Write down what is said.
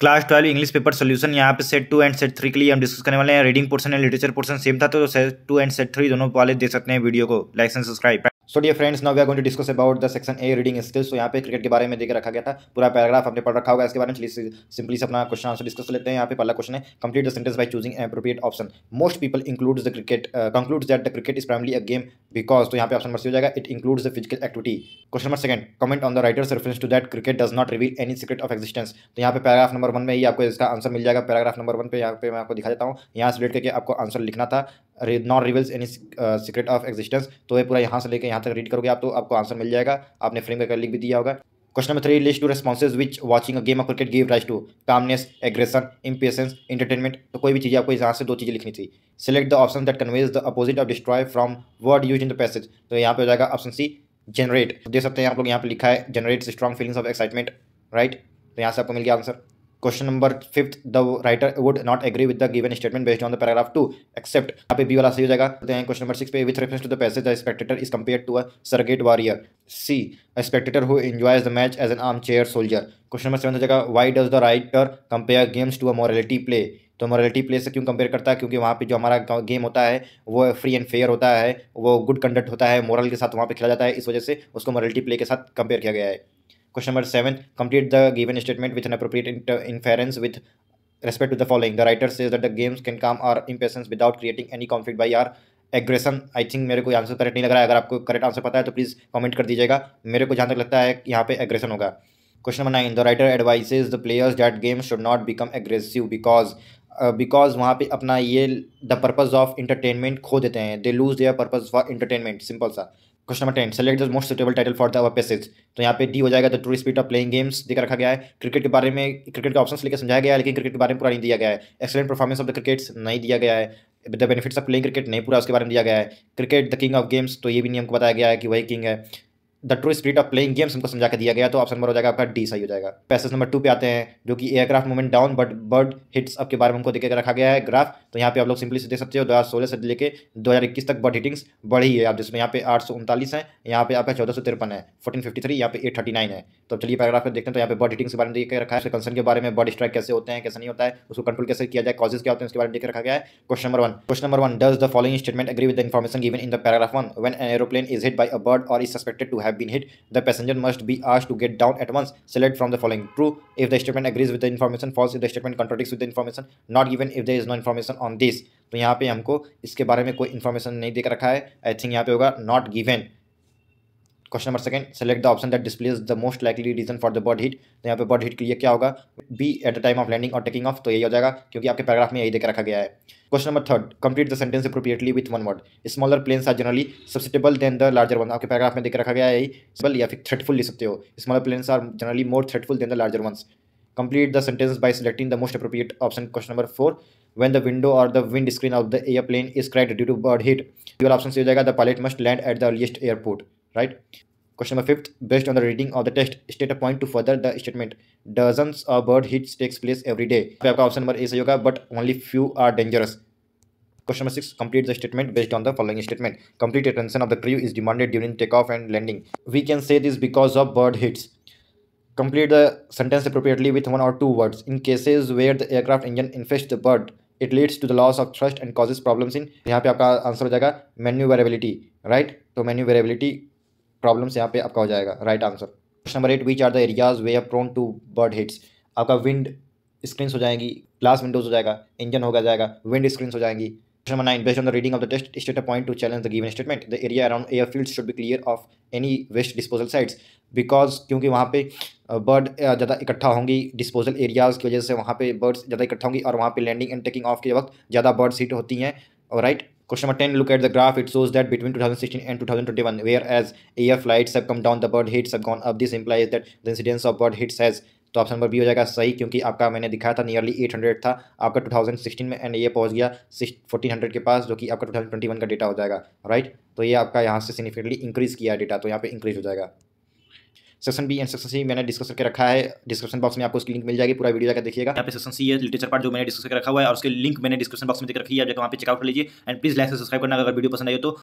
Class twelve English paper solution यहाँ पे set two and set three के लिए हम डिस्कस करने वाले हैं reading portion and literature portion same था तो set two and set three दोनों वाले देख सकते हैं वीडियो को like and subscribe so dear friends now we are going to discuss about the section A reading skills तो यहाँ पे क्रिकेट के बारे में देकर रखा गया था पूरा पैराग्राफ आपने पढ़ रखा होगा इसके बारे में चलिए सिंपली से अपना क्वेश्चन आंसर डिस्कस लेते हैं यहाँ पे पहला क्वेश्चन है complete the sentence by choosing appropriate option most people includes the cricket concludes that the cricket is primarily a game because तो यहाँ पे ऑप्शन नंबर हो जाएगा it includes the physical activity question number second comment on the writer's reference to that cricket does not reveal any secret of existence तो यहाँ पे paragraph number one में ही आपको इसका आंसर मिल जाएगा पैराग्राफ नंबर वन पे यहाँ पे मैं आपको दिखा देता हूँ यहाँ से लेट करके आपको आंसर लिखना था not reveals any secret of existence तो ये पूरा यहाँ से लेकर यहाँ तक रीड करोगे आप तो आपको आंसर मिल जाएगा आपने फ्रेम का लिख भी दिया होगा question number three list two responses which watching a game of cricket give rise to calmness aggression impatience entertainment तो कोई भी चीज़ आपको यहाँ से दो चीज़ें लिखनी थी select the option that conveys the opposite of destroy from word used in the passage तो यहाँ पे हो जाएगा ऑप्शन सी जनरेट देख सकते हैं आप लोग यहाँ पे लिखा है generate strong feelings of excitement right तो यहाँ से आपको मिल गया answer question number fifth the writer would not agree with the given statement based on the paragraph two except पे बी वाला सही हो जाएगा क्वेश्चन नंबर सिक्स पे with reference to the passage the spectator is compare to a surrogate warrior C a spectator who enjoys the match as an arm chair soldier question number seven हो जाएगा why does the writer compare games to a morality play तो morality play से क्यों compare करता है क्योंकि वहाँ पे जो हमारा गेम होता है वो फ्री एंड फेयर होता है वो गुड कंडक्ट होता है मॉरल के साथ वहाँ पे खेला जाता है इस वजह से उसको मॉरलिटी प्ले के साथ कंपेयर किया गया है question number seven complete the given statement with an appropriate inference with respect to the following the writer says that the games can calm our impatience without creating any conflict by our aggression I think मेरे को answer correct नहीं लग रहा है अगर आपको correct answer पता है तो प्लीज़ कमेंट कर दीजिएगा मेरे को जहाँ तक लगता है यहाँ पे एग्रेशन होगा question number nine the writer advises the players that game should not become aggressive because because वहाँ पे अपना ये द पर्पज़ ऑफ इंटरटेनमेंट खो देते हैं they lose their purpose for entertainment simple सा question number ten select the most suitable title for the web passage तो यहाँ पे डी हो जाएगा the tourist speed of playing games देखा रखा गया है क्रिकेट के बारे में क्रिकेट के ऑप्शन लेकर समझाया गया है लेकिन क्रिकेट के बारे में पूरा नहीं दिया गया है excellent performance of the crickets नहीं दिया गया है the benefits of playing cricket नहीं पूरा उसके बारे में दिया गया है cricket the king of games तो ये भी नियम को बताया गया है कि वही किंग है the true spirit of playing games हमको समझा के दिया गया तो ऑप्शन नंबर हो जाएगा आपका डी सही हो जाएगा पैसेज नंबर टू पे आते हैं जो कि aircraft movement down but bird hits up के बारे में हमको देखकर रखा गया है ग्राफ तो यहाँ पे आप लोग सिंपली से देख सकते हो दो हज़ार सोलह से लेकर दो हज़ार इक्कीस तक बर्ड हिटिंग्स बढ़ी है आप जिसमें यहाँ पे आठ सौ उनतालीस है यहाँ पे आपका चौदह सौ तिरपन है फोर्टीन फिफ्टी थ्री यहाँ पे एट थर्टी नाइन है तो चलिए पैराग्राफ में देखते हैं तो यहाँ पे बर्ड हिटिंग्स के बारे में देखकर रखा है उसके कंसर्न के बारे में बर्ड स्ट्राइक कैसे होते हैं कैसे नहीं होता है उसको कंट्रोल कैसे किया जाए कॉजेज क्या होते हैं उसके बारे में देखकर रखा गया है question number one question number one does the following statement agree with information information given in the paragraph one one aeroplane is hit by a bird और is suspected to have been hit, the passenger must be asked to get down at once. Select from the following. True if the statement agrees with the information, false if the statement contradicts with the information, not given if there is no information on this. तो यहाँ पे हमको इसके बारे में कोई information नहीं देख रखा है आई थिंक यहाँ पे होगा not given question number second select the option that displays the most likely reason for the bird hit तो यहाँ पे बर्ड हिट के लिए क्या होगा B at the time of landing और टेकिंग ऑफ तो यही हो जाएगा क्योंकि आपके पैराग्राफ में यही देकर रखा गया है question number third complete the sentence appropriately with one word smaller planes are generally susceptible than the larger one आपके पैराग्राफ में देख रखा गया है यही या फिर थ्रेटफुल ले सकते हो smaller planes are generally more threatful than the larger ones complete the sentence selecting the the appropriate option question number four 4 when the window or the wind screen of the airplane is cracked due to bird hit your option से हो जाएगा the pilot must land at the earliest airport right? Question number fifth, based on the reading of the text, state a point to further the statement. Dozens of bird hits takes place every day. So, आपका option number A सही होगा, but only few are dangerous. Question number six, complete the statement based on the following statement. Complete attention of the crew is demanded during takeoff and landing. We can say this because of bird hits. Complete the sentence appropriately with one or two words. In cases where the aircraft engine infests the bird, it leads to the loss of thrust and causes problems यहाँ पे आपका answer हो जाएगा Maneuverability. Problems यहाँ पे आपका हो जाएगा right answer question number eight which are the areas way are prone to bird hits आपका विंड स्क्रीन हो जाएंगी ग्लास विंडोज हो जाएगा इंजन हो जाएगा विंड स्क्रीन हो जाएंगी question nine 9. On the reading of the the state state a to challenge the given statement the area around airfield should be clear of any waste disposal sites because क्योंकि वहाँ पे bird ज़्यादा इकट्ठा होंगी disposal areas की वजह से वहाँ पे बर्ड्स ज़्यादा इकट्ठा होंगी और वहाँ पे लैंडिंग एंड टेकिंग ऑफ के वक्त ज़्यादा बर्ड्स हिट होती हैं और right Question number 10, look at the graph. It shows that between 2016 and 2021, whereas air flights have come down, the bird hits have gone up. This implies that the incidence of bird hits has तो option number B हो जाएगा सही क्योंकि आपका मैंने दिखाया था nearly 800 था आपका 2016 में एंड ये पहुंच गया फोर्टीन हंड्रेड के पास जो कि आपका 2021 का डेटा हो जाएगा राइट तो ये आपका यहाँ से सिग्निफिकेंटली इंक्रीज़ किया डेटा तो यहाँ पे इंक्रीज हो जाएगा section B and section C मैंने डिस्कस करके रखा है डिस्क्रिप्शन बॉक्स में आपको उसकी लिंक मिल जाएगी पूरा वीडियो जाकर देखिएगा यहाँ पे सेक्शन सी है लिटरेचर पार्ट जो मैंने डिस्कस करके रखा हुआ है और उसके लिंक मैंने डिस्क्रिप्शन बॉक्स में देख रखी है आप वहाँ पे चेकआउट कर लीजिए एंड प्लीज लाइक सब्सक्राइब करना अगर वीडियो पसंद आए तो